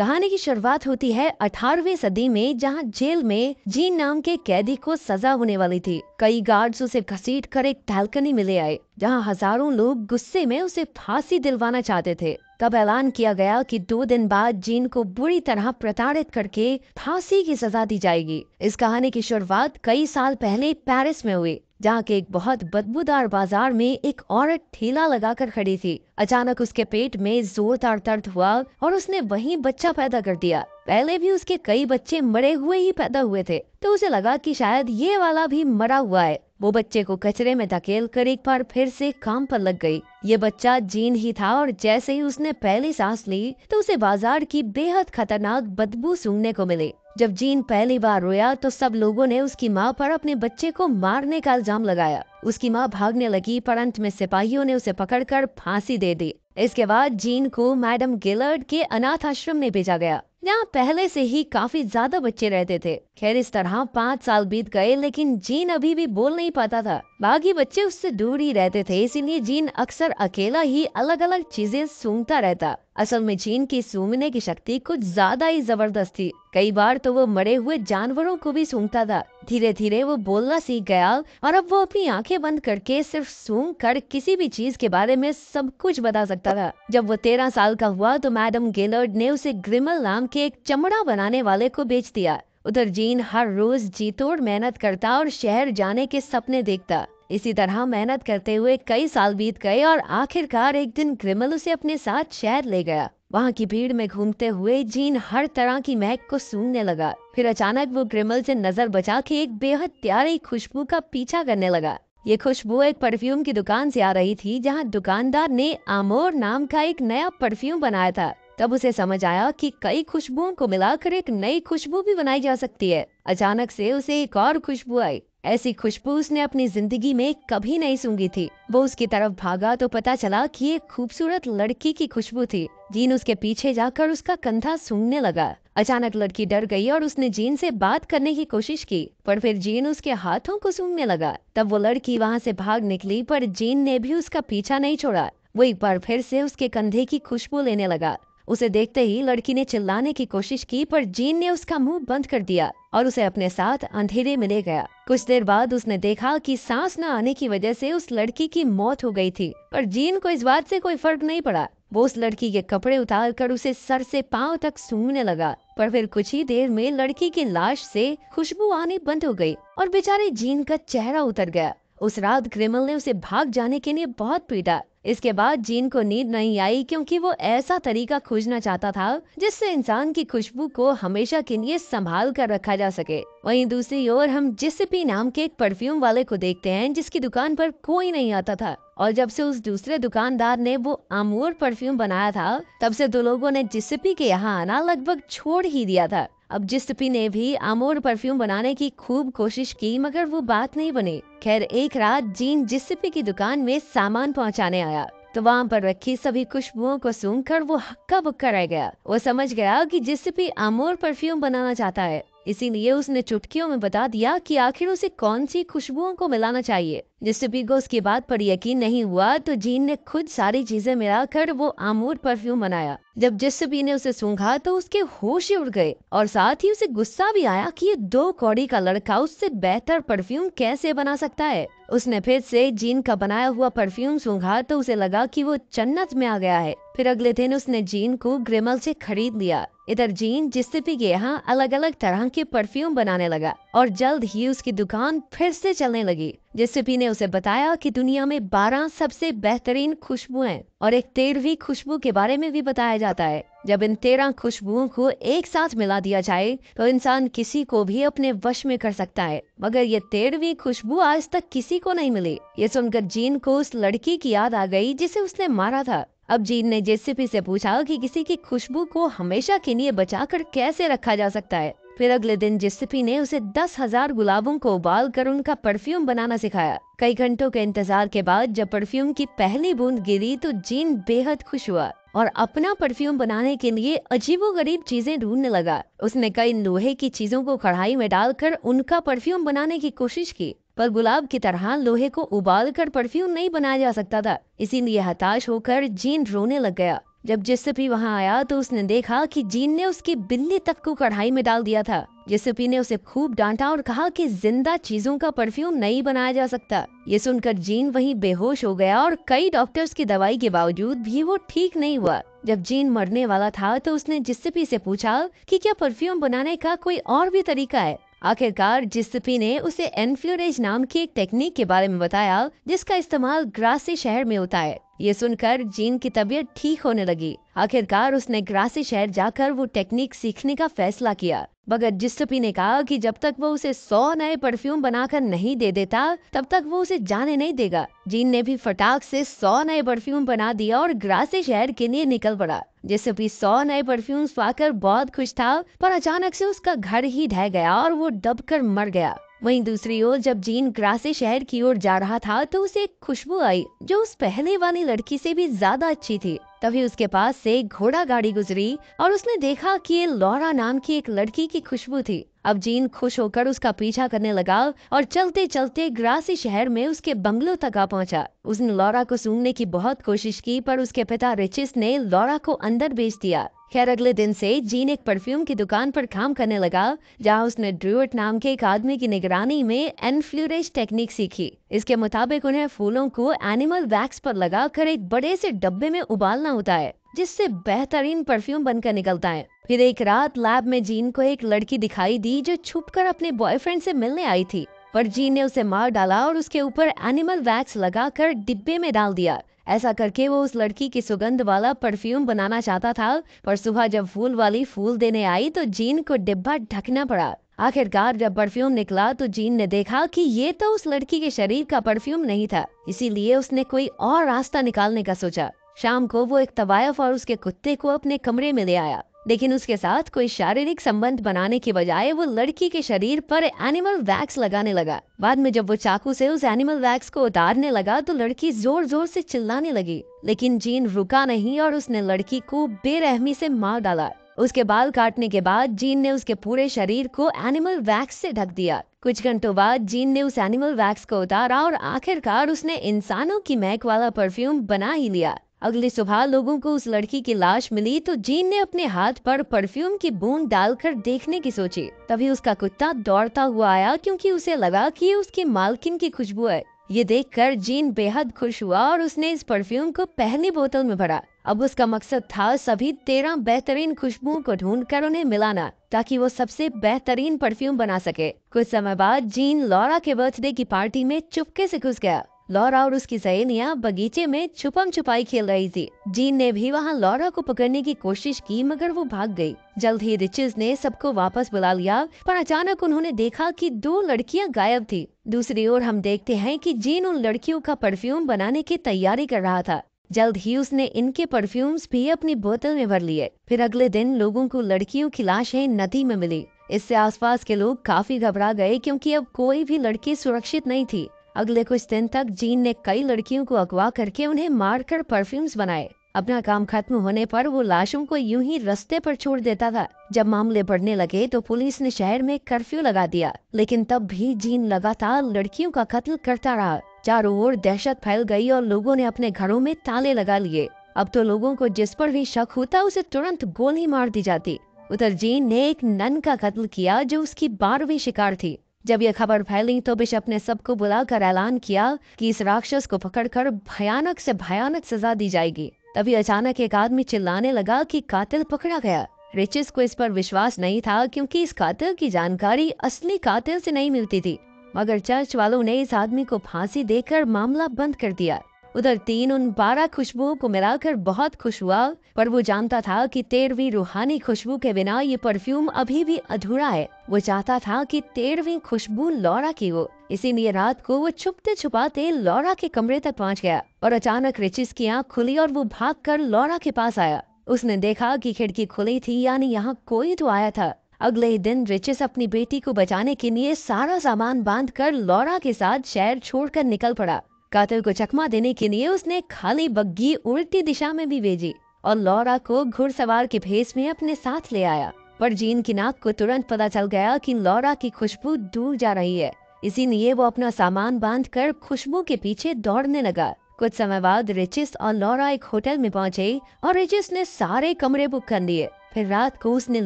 कहानी की शुरुआत होती है 18वीं सदी में जहां जेल में जीन नाम के कैदी को सजा होने वाली थी कई गार्ड्स उसे घसीट कर एक बैल्कनी मिले आए जहां हजारों लोग गुस्से में उसे फांसी दिलवाना चाहते थे तब ऐलान किया गया कि दो दिन बाद जीन को बुरी तरह प्रताड़ित करके फांसी की सजा दी जाएगी इस कहानी की शुरुआत कई साल पहले पेरिस में हुई जहाँ के एक बहुत बदबूदार बाजार में एक औरत ठेला लगाकर खड़ी थी अचानक उसके पेट में जोरदार दर्द हुआ और उसने वहीं बच्चा पैदा कर दिया पहले भी उसके कई बच्चे मरे हुए ही पैदा हुए थे तो उसे लगा कि शायद ये वाला भी मरा हुआ है वो बच्चे को कचरे में धकेल कर एक बार फिर से काम पर लग गई ये बच्चा जीन ही था और जैसे ही उसने पहली सांस ली तो उसे बाजार की बेहद खतरनाक बदबू सूंघने को मिली जब जीन पहली बार रोया तो सब लोगों ने उसकी माँ पर अपने बच्चे को मारने का इल्जाम लगाया उसकी माँ भागने लगी परंत में सिपाहियों ने उसे पकड़कर फांसी दे दी इसके बाद जीन को मैडम गिलर्ड के अनाथ आश्रम में भेजा गया यहाँ पहले से ही काफी ज्यादा बच्चे रहते थे खैर इस तरह पाँच साल बीत गए लेकिन जीन अभी भी बोल नहीं पाता था बाकी बच्चे उससे दूर ही रहते थे इसीलिए जीन अक्सर अकेला ही अलग अलग चीजें सूंघता रहता असल में जीन की सूंघने की शक्ति कुछ ज्यादा ही जबरदस्त थी कई बार तो वो मरे हुए जानवरों को भी सूंघता था धीरे धीरे वो बोलना सीख गया और अब वो अपनी आंखें बंद करके सिर्फ सूंघ कर किसी भी चीज के बारे में सब कुछ बता सकता था जब वो तेरह साल का हुआ तो मैडम गेलर्ड ने उसे ग्रिमल नाम के एक चमड़ा बनाने वाले को बेच दिया उधर जीन हर रोज जीतोड़ मेहनत करता और शहर जाने के सपने देखता इसी तरह मेहनत करते हुए कई साल बीत गए और आखिरकार एक दिन ग्रिमल उसे अपने साथ शहर ले गया वहाँ की भीड़ में घूमते हुए जीन हर तरह की महक को सूंघने लगा फिर अचानक वो ग्रिमल से नजर बचा के एक बेहद प्यारी खुशबू का पीछा करने लगा ये खुशबू एक परफ्यूम की दुकान से आ रही थी जहाँ दुकानदार ने आमोर नाम का एक नया परफ्यूम बनाया था तब उसे समझ आया कि कई खुशबुओं को मिलाकर एक नई खुशबू भी बनाई जा सकती है अचानक से उसे एक और खुशबू आई ऐसी खुशबू उसने अपनी जिंदगी में कभी नहीं सूंगी थी वो उसकी तरफ भागा तो पता चला कि एक खूबसूरत लड़की की खुशबू थी जीन उसके पीछे जाकर उसका कंधा सूंघने लगा अचानक लड़की डर गई और उसने जीन से बात करने की कोशिश की पर फिर जीन उसके हाथों को सूंघने लगा तब वो लड़की वहाँ से भाग निकली पर जीन ने भी उसका पीछा नहीं छोड़ा वो एक बार फिर से उसके कंधे की खुशबू लेने लगा उसे देखते ही लड़की ने चिल्लाने की कोशिश की पर जीन ने उसका मुंह बंद कर दिया और उसे अपने साथ अंधेरे में ले गया कुछ देर बाद उसने देखा कि सांस न आने की वजह से उस लड़की की मौत हो गई थी पर जीन को इस बात से कोई फर्क नहीं पड़ा वो उस लड़की के कपड़े उतार कर उसे सर से पांव तक सूंघने लगा पर फिर कुछ ही देर में लड़की की लाश से खुशबू आनी बंद हो गई और बेचारे जीन का चेहरा उतर गया उस रात क्रिमल ने उसे भाग जाने के लिए बहुत पीटा इसके बाद जीन को नींद नहीं आई क्योंकि वो ऐसा तरीका खोजना चाहता था जिससे इंसान की खुशबू को हमेशा के लिए संभाल कर रखा जा सके वहीं दूसरी ओर हम जिसपी नाम के एक परफ्यूम वाले को देखते हैं जिसकी दुकान पर कोई नहीं आता था और जब से उस दूसरे दुकानदार ने वो आमूर परफ्यूम बनाया था तब से दो लोगों ने जिसपी के यहाँ आना लगभग छोड़ ही दिया था अब जिस्टपी ने भी अमोर परफ्यूम बनाने की खूब कोशिश की मगर वो बात नहीं बनी खैर एक रात जीन जिस्टपी की दुकान में सामान पहुंचाने आया तो वहाँ पर रखी सभी खुशबुओं को सुनकर वो हक्का बुक्का रह गया वो समझ गया कि जिस्टपी आमोर परफ्यूम बनाना चाहता है इसीलिए उसने चुटकियों में बता दिया कि आखिर उसे कौन सी खुशबुओं को मिलाना चाहिए डिस्टबी को उसकी बात पर यकीन नहीं हुआ तो जीन ने खुद सारी चीजें मिलाकर वो आमूर परफ्यूम बनाया जब जिस्सबी ने उसे सूंघा तो उसके होश ही उड़ गए और साथ ही उसे गुस्सा भी आया कि ये दो कौड़ी का लड़का उससे बेहतर परफ्यूम कैसे बना सकता है उसने फिर से जीन का बनाया हुआ परफ्यूम सूंघा तो उसे लगा कि वो जन्नत में आ गया है फिर अगले दिन उसने जीन को ग्रेमल से खरीद लिया इधर जीन जिससे भी यहाँ अलग अलग तरह के परफ्यूम बनाने लगा और जल्द ही उसकी दुकान फिर से चलने लगी जेसीपी ने उसे बताया कि दुनिया में 12 सबसे बेहतरीन खुशबुएं और एक तेरहवीं खुशबू के बारे में भी बताया जाता है जब इन तेरह खुशबुओं को एक साथ मिला दिया जाए तो इंसान किसी को भी अपने वश में कर सकता है मगर ये तेरहवीं खुशबू आज तक किसी को नहीं मिली ये सुनकर जीन को उस लड़की की याद आ गई जिसे उसने मारा था अब जीन ने जेसीपी से पूछा कि किसी की खुशबू को हमेशा के लिए बचाकर कैसे रखा जा सकता है फिर अगले दिन जिस्पी ने उसे दस हजार गुलाबों को उबाल कर उनका परफ्यूम बनाना सिखाया कई घंटों के इंतजार के बाद जब परफ्यूम की पहली बूंद गिरी तो जीन बेहद खुश हुआ और अपना परफ्यूम बनाने के लिए अजीबोगरीब चीजें ढूंढने लगा उसने कई लोहे की चीजों को कढ़ाई में डालकर उनका परफ्यूम बनाने की कोशिश की पर गुलाब की तरह लोहे को उबाल कर परफ्यूम नहीं बनाया जा सकता था इसीलिए हताश होकर जीन रोने लग गया जब जेसपी वहाँ आया तो उसने देखा कि जीन ने उसकी बिल्ली तक को कढ़ाई में डाल दिया था जेसपी ने उसे खूब डांटा और कहा कि जिंदा चीजों का परफ्यूम नहीं बनाया जा सकता ये सुनकर जीन वहीं बेहोश हो गया और कई डॉक्टर्स की दवाई के बावजूद भी वो ठीक नहीं हुआ जब जीन मरने वाला था तो उसने जेसपी से पूछा की क्या परफ्यूम बनाने का कोई और भी तरीका है आखिरकार जिस्पी ने उसे एनफ्लोरेज नाम की एक टेक्निक के बारे में बताया जिसका इस्तेमाल ग्रास शहर में होता है ये सुनकर जीन की तबीयत ठीक होने लगी आखिरकार उसने ग्रासी शहर जाकर वो टेक्निक सीखने का फैसला किया मगर जिस्टपी ने कहा कि जब तक वो उसे सौ नए परफ्यूम बनाकर नहीं दे देता तब तक वो उसे जाने नहीं देगा जीन ने भी फटाक से सौ नए परफ्यूम बना दिया और ग्रासी शहर के लिए निकल पड़ा जिस्टपी सौ नए परफ्यूम पाकर बहुत खुश था पर अचानक से उसका घर ही ढह गया और वो दबकर मर गया वहीं दूसरी ओर जब जीन ग्रासी शहर की ओर जा रहा था तो उसे एक खुशबू आई जो उस पहले वाली लड़की से भी ज्यादा अच्छी थी तभी उसके पास से घोड़ा गाड़ी गुजरी और उसने देखा कि ये लौरा नाम की एक लड़की की खुशबू थी अब जीन खुश होकर उसका पीछा करने लगा और चलते चलते ग्रासी शहर में उसके बंगलों तक आ पहुंचा उसने लौरा को सूंघने की बहुत कोशिश की पर उसके पिता रिचिस ने लौरा को अंदर भेज दिया खैर अगले दिन से जीन एक परफ्यूम की दुकान पर काम करने लगा जहां उसने ड्रूअर्ट नाम के एक आदमी की निगरानी में एनफ्लूरेज टेक्निक सीखी इसके मुताबिक उन्हें फूलों को एनिमल वैक्स पर लगाकर एक बड़े से डब्बे में उबालना होता है जिससे बेहतरीन परफ्यूम बनकर निकलता है फिर एक रात लैब में जीन को एक लड़की दिखाई दी जो छुपकर अपने बॉयफ्रेंड से मिलने आई थी पर जीन ने उसे मार डाला और उसके ऊपर एनिमल वैक्स लगाकर डिब्बे में डाल दिया ऐसा करके वो उस लड़की की सुगंध वाला परफ्यूम बनाना चाहता था पर सुबह जब फूल वाली फूल देने आई तो जीन को डिब्बा ढकना पड़ा आखिरकार जब परफ्यूम निकला तो जीन ने देखा कि ये तो उस लड़की के शरीर का परफ्यूम नहीं था इसीलिए उसने कोई और रास्ता निकालने का सोचा शाम को वो एक तवायफ और उसके कुत्ते को अपने कमरे में ले आया लेकिन उसके साथ कोई शारीरिक संबंध बनाने के बजाय वो लड़की के शरीर पर एनिमल वैक्स लगाने लगा बाद में जब वो चाकू से उस एनिमल वैक्स को उतारने लगा तो लड़की जोर जोर से चिल्लाने लगी लेकिन जीन रुका नहीं और उसने लड़की को बेरहमी से मार डाला उसके बाल काटने के बाद जीन ने उसके पूरे शरीर को एनिमल वैक्स से ढक दिया कुछ घंटों बाद जीन ने उस एनिमल वैक्स को उतारा और आखिरकार उसने इंसानों की महक वाला परफ्यूम बना ही लिया अगली सुबह लोगों को उस लड़की की लाश मिली तो जीन ने अपने हाथ पर परफ्यूम की बूंद डालकर देखने की सोची तभी उसका कुत्ता दौड़ता हुआ आया क्योंकि उसे लगा कि उसकी मालकिन की खुशबू है ये देखकर जीन बेहद खुश हुआ और उसने इस परफ्यूम को पहली बोतल में भरा अब उसका मकसद था सभी तेरह बेहतरीन खुशबुओं को ढूंढ कर उन्हें मिलाना ताकि वो सबसे बेहतरीन परफ्यूम बना सके कुछ समय बाद जीन लॉरा के बर्थडे की पार्टी में चुपके से घुस गया लौरा और उसकी सहेलियाँ बगीचे में छुपम छुपाई खेल रही थी जीन ने भी वहाँ लौरा को पकड़ने की कोशिश की मगर वो भाग गई। जल्द ही रिचर्स ने सबको वापस बुला लिया पर अचानक उन्होंने देखा कि दो लड़कियाँ गायब थी दूसरी ओर हम देखते हैं कि जीन उन लड़कियों का परफ्यूम बनाने की तैयारी कर रहा था जल्द ही उसने इनके परफ्यूम्स भी अपनी बोतल में भर लिए फिर अगले दिन लोगों को लड़कियों की लाशें नदी में मिली इससे आसपास के लोग काफी घबरा गए क्योंकि अब कोई भी लड़की सुरक्षित नहीं थी अगले कुछ दिन तक जीन ने कई लड़कियों को अगवा करके उन्हें मारकर परफ्यूम्स बनाए अपना काम खत्म होने पर वो लाशों को यूं ही रस्ते पर छोड़ देता था जब मामले बढ़ने लगे तो पुलिस ने शहर में कर्फ्यू लगा दिया लेकिन तब भी जीन लगातार लड़कियों का कत्ल करता रहा चारों ओर दहशत फैल गई और लोगों ने अपने घरों में ताले लगा लिए अब तो लोगों को जिस पर भी शक होता उसे तुरंत गोली मार दी जाती उधर जीन ने एक नन का कत्ल किया जो उसकी बारहवीं शिकार थी जब यह खबर फैली तो बिशप ने सबको बुलाकर ऐलान किया कि इस राक्षस को पकड़कर भयानक से भयानक सजा दी जाएगी तभी अचानक एक आदमी चिल्लाने लगा कि कातिल पकड़ा गया रिचिस को इस पर विश्वास नहीं था क्योंकि इस कातिल की जानकारी असली कातिल से नहीं मिलती थी मगर चर्च वालों ने इस आदमी को फांसी देकर मामला बंद कर दिया उधर तीन उन बारह खुशबुओं को मिलाकर बहुत खुश हुआ पर वो जानता था कि तेरहवीं रूहानी खुशबू के बिना ये परफ्यूम अभी भी अधूरा है वो चाहता था कि तेरहवीं खुशबू लौरा की हो इसीलिए रात को वो छुपते छुपाते लौरा के कमरे तक पहुंच गया और अचानक रिचिस की आँख खुली और वो कर लौरा के पास आया उसने देखा कि खिड़की खुली थी यानी यहाँ कोई तो आया था अगले ही दिन रिचिस अपनी बेटी को बचाने के लिए सारा सामान बांधकर लौरा के साथ शहर छोड़कर निकल पड़ा कातिल को चकमा देने के लिए उसने खाली बग्घी उल्टी दिशा में भी भेजी और लौरा को घुड़सवार के भेस में अपने साथ ले आया पर जीन की नाक को तुरंत पता चल गया कि लौरा की खुशबू दूर जा रही है इसीलिए वो अपना सामान बांधकर खुशबू के पीछे दौड़ने लगा कुछ समय बाद रिचिस और लौरा एक होटल में पहुंचे और रिचिस ने सारे कमरे बुक कर लिए फिर रात को उसने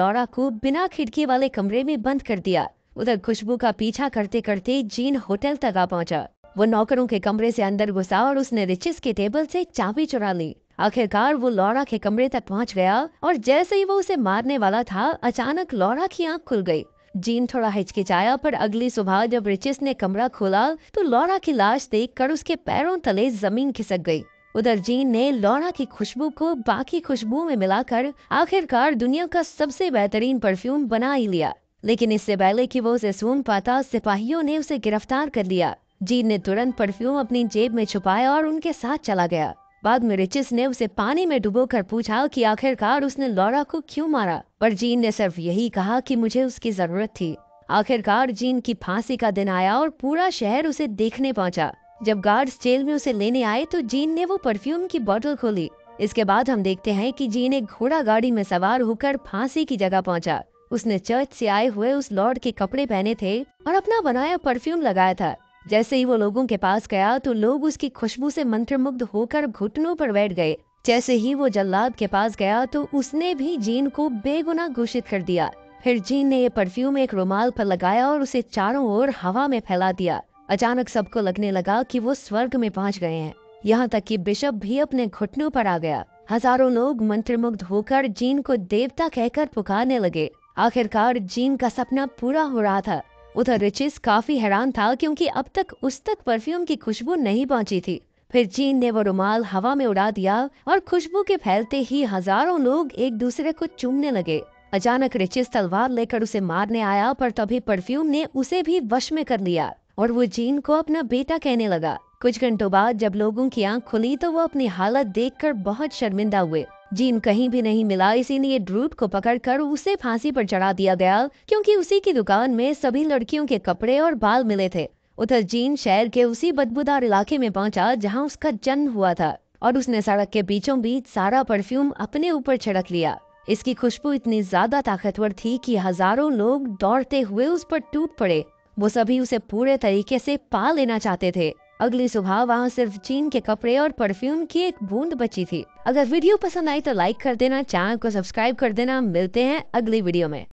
लौरा को बिना खिड़की वाले कमरे में बंद कर दिया उधर खुशबू का पीछा करते करते जीन होटल तक आ पहुंचा वो नौकरों के कमरे से अंदर घुसा और उसने रिचिस के टेबल से चाबी चुरा ली आखिरकार वो लौरा के कमरे तक पहुंच गया और जैसे ही वो उसे मारने वाला था अचानक लौरा की आंख खुल गई जीन थोड़ा हिचकिचाया पर अगली सुबह जब रिचिस ने कमरा खोला तो लौरा की लाश देख कर उसके पैरों तले जमीन खिसक गई उधर जीन ने लौरा की खुशबू को बाकी खुशबू में मिलाकर आखिरकार दुनिया का सबसे बेहतरीन परफ्यूम बना ही लिया लेकिन इससे पहले कि वो उसे सूंघ पाता सिपाहियों ने उसे गिरफ्तार कर लिया जीन ने तुरंत परफ्यूम अपनी जेब में छुपाया और उनके साथ चला गया बाद में रिचिस ने उसे पानी में डुबोकर पूछा कि आखिरकार उसने लॉरा को क्यों मारा पर जीन ने सिर्फ यही कहा कि मुझे उसकी जरूरत थी आखिरकार जीन की फांसी का दिन आया और पूरा शहर उसे देखने पहुंचा। जब गार्ड्स जेल में उसे लेने आए तो जीन ने वो परफ्यूम की बोतल खोली इसके बाद हम देखते हैं कि जीन एक घोड़ा गाड़ी में सवार होकर फांसी की जगह पहुँचा उसने चर्च से आए हुए उस लॉर्ड के कपड़े पहने थे और अपना बनाया परफ्यूम लगाया था जैसे ही वो लोगों के पास गया तो लोग उसकी खुशबू से मंत्रमुग्ध होकर घुटनों पर बैठ गए जैसे ही वो जल्लाद के पास गया तो उसने भी जीन को बेगुना घोषित कर दिया फिर जीन ने ये परफ्यूम एक रुमाल पर लगाया और उसे चारों ओर हवा में फैला दिया अचानक सबको लगने लगा कि वो स्वर्ग में पहुंच गए हैं यहाँ तक कि बिशप भी अपने घुटनों पर आ गया हजारों लोग मंत्रमुग्ध होकर जीन को देवता कहकर पुकारने लगे आखिरकार जीन का सपना पूरा हो रहा था उधर रिचिस काफी हैरान था क्योंकि अब तक उस तक परफ्यूम की खुशबू नहीं पहुंची थी फिर चीन ने वो रुमाल हवा में उड़ा दिया और खुशबू के फैलते ही हजारों लोग एक दूसरे को चूमने लगे अचानक रिचिस तलवार लेकर उसे मारने आया पर तभी परफ्यूम ने उसे भी वश में कर लिया और वो जीन को अपना बेटा कहने लगा कुछ घंटों बाद जब लोगों की आंख खुली तो वो अपनी हालत देखकर बहुत शर्मिंदा हुए जीन कहीं भी नहीं मिला इसीलिए ड्रूप को पकड़कर उसे फांसी पर चढ़ा दिया गया क्योंकि उसी की दुकान में सभी लड़कियों के कपड़े और बाल मिले थे उधर जीन शहर के उसी बदबूदार इलाके में पहुंचा जहां उसका जन्म हुआ था और उसने सड़क के बीचों बीच सारा परफ्यूम अपने ऊपर छिड़क लिया इसकी खुशबू इतनी ज्यादा ताकतवर थी कि हजारों लोग दौड़ते हुए उस पर टूट पड़े वो सभी उसे पूरे तरीके से पा लेना चाहते थे अगली सुबह वहाँ सिर्फ चीन के कपड़े और परफ्यूम की एक बूंद बची थी अगर वीडियो पसंद आई तो लाइक कर देना चैनल को सब्सक्राइब कर देना मिलते हैं अगली वीडियो में